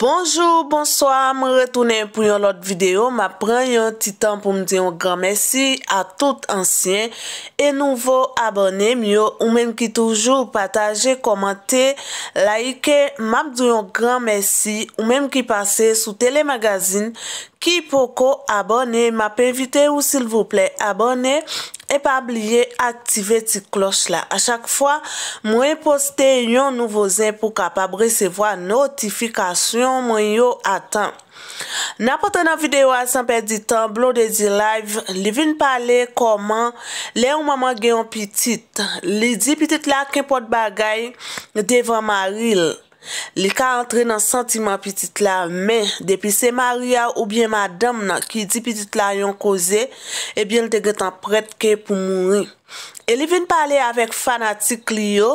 Bonjour, bonsoir, mwen retounen pou yon lot videyo, mwen pren yon titan pou mwen diyon gran mersi a tout ansyen. E nouvo abonnen, mwen mwen ki toujou pataje, komante, like, mwen mwen diyon gran mersi, mwen mwen ki pase sou telemagazin, ki poko abonnen, mwen pe evite ou sil vouple abonnen. E pa bliye aktive ti klos la. A chak fwa, mwen poste yon nouvozen pou kapab resevo a notifikasyon mwen yo atan. Na potan an videwa san perdi tan, blo de di live, li vin pale koman le ou maman gen yon pitit. Li di pitit la ke pot bagay devan ma ril. Li ka entre nan sentiman pitit la men, depi se maria ou bien madame nan ki di pitit la yon koze, ebyen eh li te getan pret ke pou mouni. Eli vin pale avek fanatik li yo,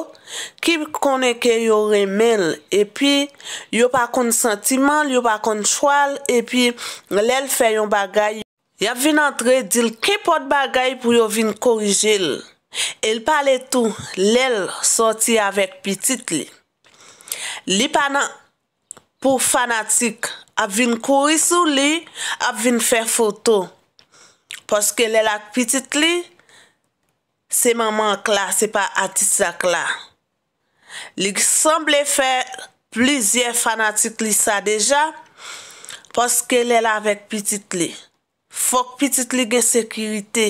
ki konen ke yon remen, epi yon pa kon sentiman, yon pa kon chwal, epi lel fe yon bagay. Ya vin entre, dil ki pot bagay pou yon vin korije li. El pale tou, lel sorti avek pitit li. Li pa nan pou fanatik ap vin kouri sou li, ap vin fè foto. Poske lè la ak pitit li, se maman ak la, se pa atisa ak la. Li ki semble fè plizye fanatik li sa deja, poske lè la avèk pitit li. Fok pitit li gen sekirite,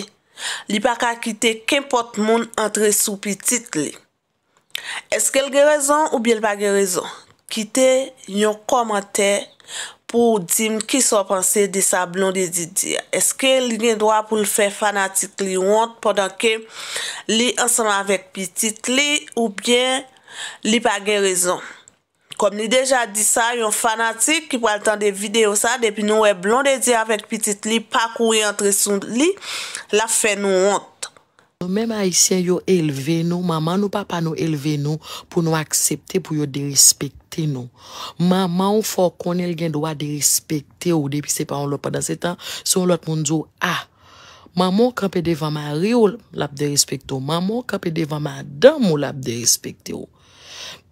li pa ka kite kempot moun antre sou pitit li. Eske l ge rezon ou bie l pa ge rezon? Kite yon komante pou dim ki so panse disa blon de di di. Eske li nin doa pou l fe fanatik li want podan ke li ansama vek pitit li ou bie li pa ge rezon? Kom ni deja di sa yon fanatik ki pou al tan de video sa depi nou e blon de di avek pitit li pa kouye antre son li la fe nou want. Mèm ayisyen yo elve nou, maman ou papa nou elve nou pou nou aksepte pou yo dirispekte nou Maman ou fò konel gen dwa dirispekte ou, depi se pa on lò pa dan se tan, se on lòt moun zwo Ah, maman ou kapè devan mary ou lap dirispekte ou, maman ou kapè devan mada mou lap dirispekte ou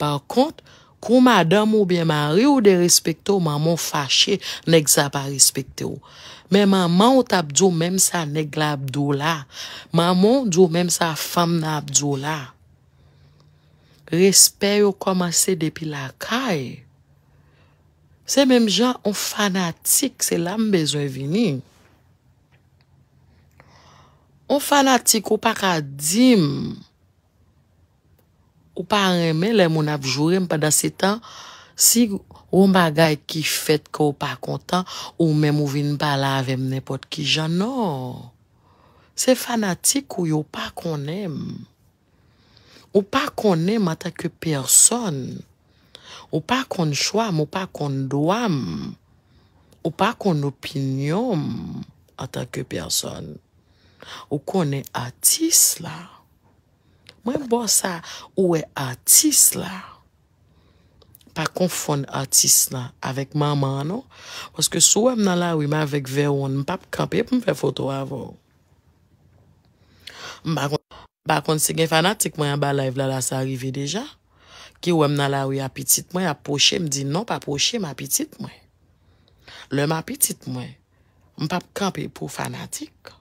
Par kont, kou mada mou bè mary ou dirispekte ou, maman ou fache nek sa pa rispekte ou Mè maman ou tabdou mèm sa neg la abdou la. Maman ou dabdou mèm sa fam na abdou la. Respe yo komanse depi la kay. Se mèm jan, ou fanatik se la mbezwen vini. Ou fanatik ou pa kadim. Ou pa remen lè moun ap jurem pa da se tan si... Ou magay ki fet ka ou pa kontan, ou mem ou vin bala avem nepot ki janon. Se fanatik ou yo pa konem. Ou pa konem ata ke person. Ou pa kon chwam, ou pa kon doam. Ou pa kon opinyom ata ke person. Ou konen atis la. Mwen bon sa ou e atis la. pa konfon artist nan, avèk maman nou, wòske sou wèm nan la wèm avèk veroun, m pap kapè pou m fè foto avò. M bakon, m bakon se gen fanatik mwen an ba live la, la sa arrivé deja, ki wèm nan la wèm apitit mwen, ap poche m di, non pa poche m apitit mwen. Le m apitit mwen, m pap kapè pou fanatik,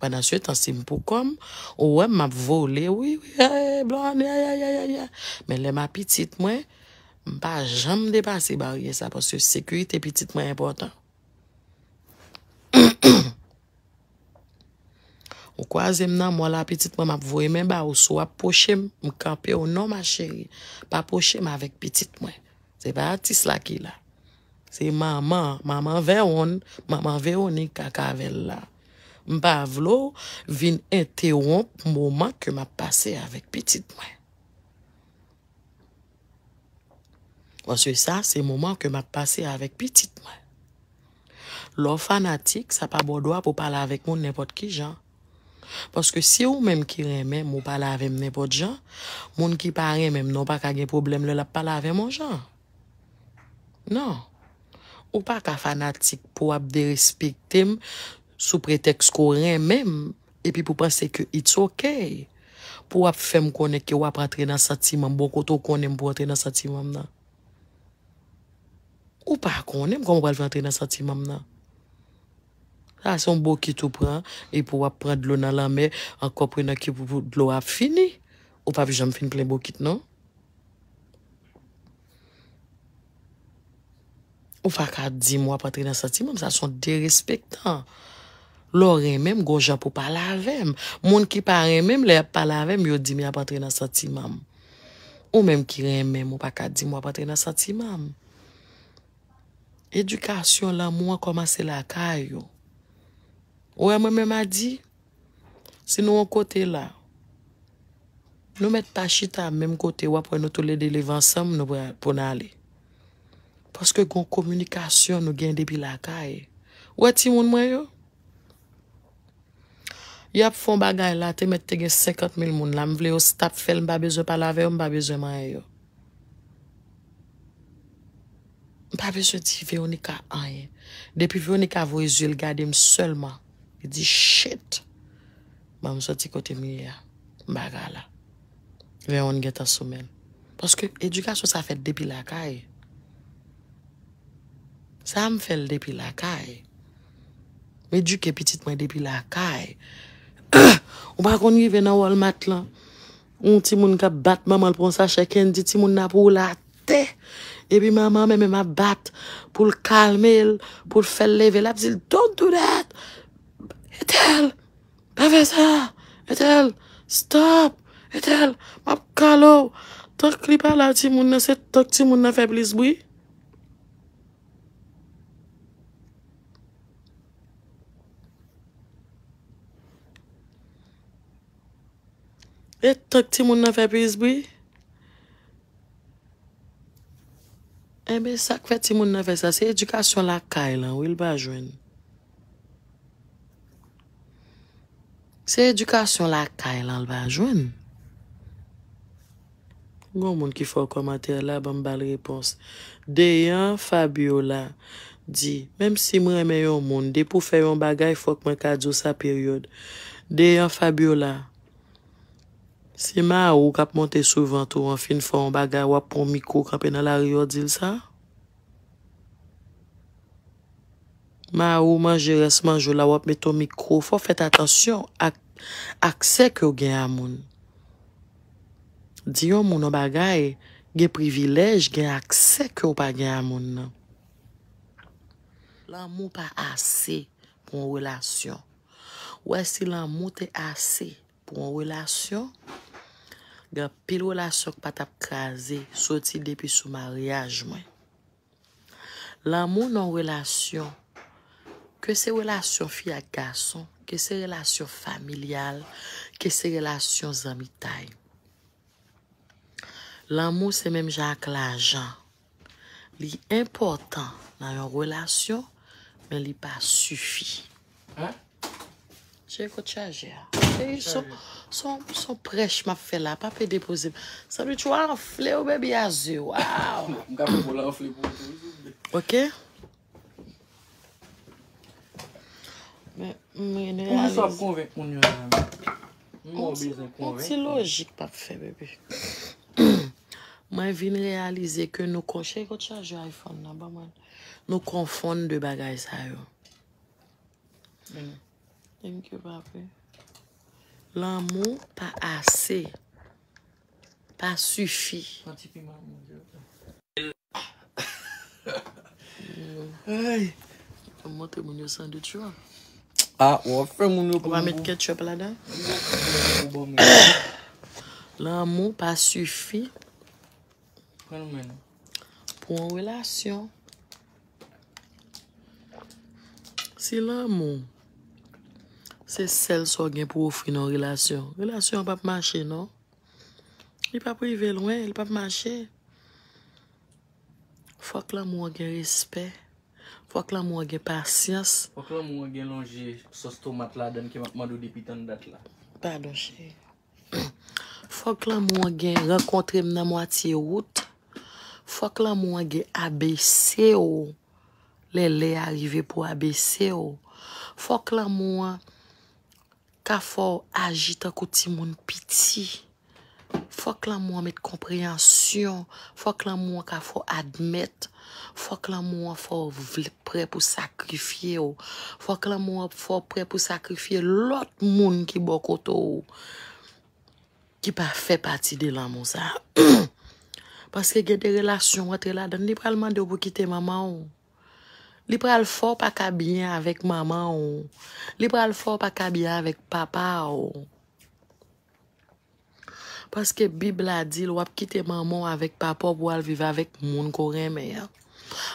wèm an syet ansi m pou kom, ou wèm m ap volè, wèm, wèm, wèm, wèm, wèm, wèm, wèm, wèm, wèm, wèm, wèm, wèm, wèm, wèm, Mpa jam depase barye sa pwosyo sekwite pitit mwen importan. Ou kwazem nan mwala pitit mwen map vwoy men ba ou so ap pochem mkampi ou non ma cheri. Pa pochem avik pitit mwen. Se pa atis laki la. Se maman, maman veyon, maman veyon e kakavel la. Mpa vlo vin entewon mwoman ke map pase avik pitit mwen. Ponsè sa, se mouman ke map pase avèk pitit mwen. Lò fanatik, sa pa bò doa pou pale avèk moun nepot ki jan. Ponsè se ou mèm ki ren mèm ou pale avèm nepot jan, moun ki pale ren mèm non pa kage problem lèl ap pale avèm moun jan. Non. Ou pa ka fanatik pou ap de respiktèm sou preteks ko ren mèm epi pou pase ke it's ok pou ap fèm konèk ki wap atre nan sati mèm, bo koto konèm pou atre nan sati mèm nan. Ou pa konem kon wapal fin plen bokit nan? Sa ah, son bokit ou pran, e pou wap pran dlo nan la me, an kopre nan ki pou dlo wap fini. Ou pa vi jan fin plen bokit nan? Ou pa ka di mwa patre nan sati mam, sa son de respectan. Lo ren menm, gojan pou palavem. Moun ki pa ren menm, le palavem, yo di mi apatre nan sati mam. Ou menm ki ren menm, ou pa ka di mwa patre nan sati mam. Edukasyon la moun a komanse la ka yo. Ou e mwen mwen ma di, se nou an kote la, nou met pa chita an mwen kote wap wè nou toulè delevan sam nou pou nalè. Paske goun komunikasyon nou gen debi la ka yo. Ou e ti moun mwen yo? Yap fon bagay la te met te gen sekat mil moun la mwen vle yo stat fel mba beze palave ou mba beze mwen yo. Pape soti ve yonika anye. Depi ve yonika vwe zye l gade m selman. E di shit. Ma m soti kote miye. M baga la. Ve yon ge ta sumen. Paske eduka sou sa fete depi lakay. Sa m fel depi lakay. Medyu ke pitit mwen depi lakay. Ou bakon yi ve nan wal mat lan. Ou ti moun ka bat mamal ponsa chekendi ti moun napoulat. E pi maman mè mè mè bat pou l kalme l, pou l fè l leve l ap, zil don't do that. E tel, pa fè sa, e tel, stop, e tel, map kalou, tok li pala ti moun na, se tok ti moun na fè blizboui. E tok ti moun na fè blizboui. Ebe eh sak fèt si moun nan fè sa, se edukasyon la kay lan, ou il ba jwen? Se edukasyon la kay lan, ou il ba jwen? Goun moun ki fò komater la, bèm bal repons. De yon Fabiola, di, mèm si mwen mè yon moun, de pou fè yon bagay fòk mwen kajou sa peryode. De yon Fabiola. Si ma ou kap monte souvantou an fin fò an bagay wap pou mikou kanpe nan la riyo dil sa? Ma ou man jeresman jou la wap metou mikou, fò fèt atasyon aksek yo gen amoun. Diyon moun an bagay gen privilej gen aksek yo pa gen amoun nan. Lan moun pa ase pou an relasyon. Ouè si lan moun te ase pou an relasyon? gen pil wèlasyon ki pat ap kraze, soti depi sou mariage mwen. Lamou nan wèlasyon, ke se wèlasyon fi ak gason, ke se wèlasyon familial, ke se wèlasyon zami tay. Lamou se menm jan ak la jan. Li important nan yon wèlasyon, men li pa sufi. Ha? Che kouti aje a? E yon so... Son prech ma fe la. Pape depoze. Sanri chwa anfle ou bebe ya ze. Wow. Ok. Mwen reyalize. Mwen sa konve konve konve. Mwen se logik pape fe bebe. Mwen vin reyalize ke nou kon. Che yon kote chanje iPhone nan ba mwen. Nou konfon de bagay sa yo. Mm. Thank you pape. L'amou pa ase. Pa sufi. Pa sufi. A mwote moun yo sandou tjwa. A mwote moun yo. Mwa met ketchup la dan. L'amou pa sufi. Po an wèlasyon. Si l'amou. Se sel so gen pou oufri nan relasyon. Relasyon an pape mache, non? Li pape ive lwen, li pape mache. Fok la mwen gen respe, fok la mwen gen pasyans. Fok la mwen gen longe sosto mat la den ki mat madou dipitan dat la. Pardon, ché. Fok la mwen gen renkontre m nan mwati out. Fok la mwen gen abese ou. Le le arrive pou abese ou. Fok la mwen gen ka fò agit akouti moun piti. Fòk la moun met komprehensyon, fòk la moun ka fò admèt, fòk la moun fò vlet pre pou sakrifye ou, fòk la moun fò pre pou sakrifye lòt moun ki bò koto ou, ki pa fè pati de lan moun sa. Paske gen de relasyon wate la, dan li pralman de ou pou kite maman ou. Li pral fò pa kabyen avèk maman ou. Li pral fò pa kabyen avèk papa ou. Paske bib la di l wap kite maman ou avèk papa ou pou al vive avèk moun kore mè.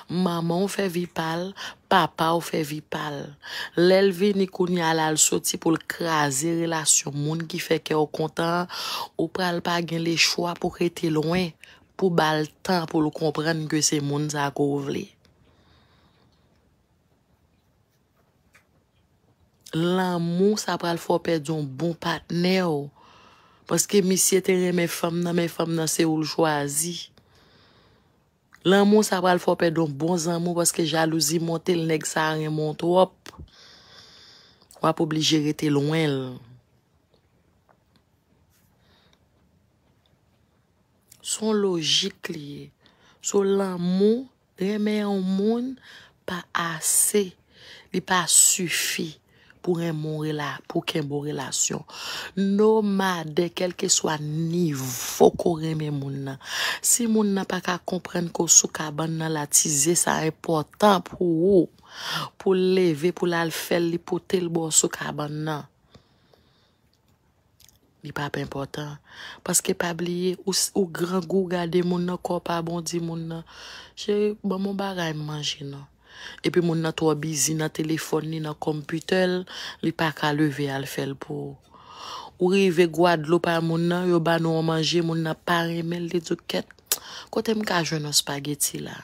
Maman ou fè vi pal, papa ou fè vi pal. Lèl vi ni kouni al al soti pou l krasi relasyon moun ki fè kè ou kontan ou pral pa gen lè chwa pou kète lwen pou bal tan pou l kompran nge se moun zako vle. Lan moun sa pral fò pè di yon bon patnè ou. Paske misye te remè fòm nan, mè fòm nan se ou l'chwa zi. Lan moun sa pral fò pè di yon bon zan moun, paske jalouzi montè l'nèk sa remont wop. Wap oblige rete loun el. Son logik liye. So lan moun remè yon moun pa ase, li pa sufi. pou ren moun bon rela, pou ken moun rela syon. Nomade, kel ke swa nivou, pou kon reme moun nan. Si moun nan pa ka komprende ko souk aban nan la tize, sa e portan pou ou, pou leve, pou lal fel li, pou tel bo souk aban nan. Di pa pe importan. Paske pa bliye, ou gran gou gade moun nan, ko pa bon di moun nan, jè, ba bon, moun ba ray manji nan. Epi moun nan to a bizi nan telefon ni nan kompytel, li pa ka leve al fel pou. Ou re ve gwa dlo pa moun nan, yo ba nou a manje moun nan pari men li dout ket, kote m ka a joun an spageti la.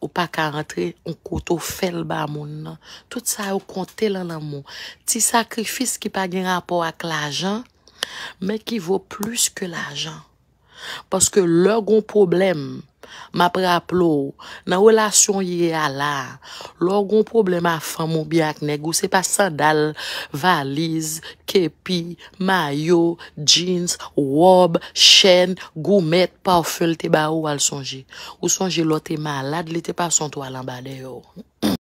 Ou pa ka rentre, ou koto fel ba moun nan. Tout sa ou konte lan nan moun. Ti sakrifis ki pa gen rapor ak l'ajan, men ki vo plus ke l'ajan. Paske lor goun problem, ma praplo, nan wèlasyon yè ala, lor goun problem a fan moun biyak nek, ou se pa sandal, valiz, kepi, mayo, jeans, wob, chen, gou met, pa ou fèl te ba ou al sonje. Ou sonje lò te malad, lè te pa son to alambade yo.